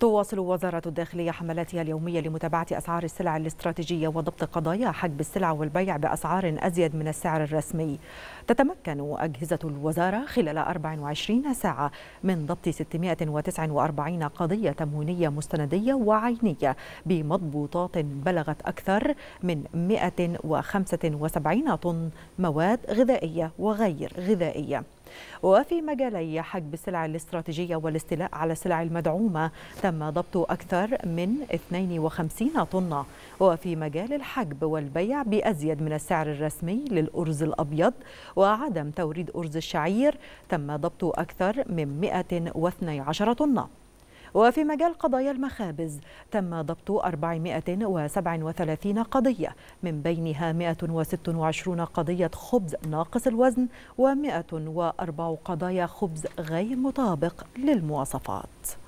تواصل وزارة الداخلية حملاتها اليومية لمتابعة أسعار السلع الاستراتيجية وضبط قضايا حجب السلع والبيع بأسعار أزيد من السعر الرسمي تتمكن أجهزة الوزارة خلال 24 ساعة من ضبط 649 قضية تموينية مستندية وعينية بمضبوطات بلغت أكثر من 175 طن مواد غذائية وغير غذائية وفي مجالي حجب السلع الاستراتيجية والاستيلاء على السلع المدعومة تم ضبط أكثر من 52 طنة وفي مجال الحجب والبيع بأزيد من السعر الرسمي للأرز الأبيض وعدم توريد أرز الشعير تم ضبط أكثر من 112 طنة وفي مجال قضايا المخابز تم ضبط 437 قضية من بينها 126 قضية خبز ناقص الوزن و104 قضايا خبز غير مطابق للمواصفات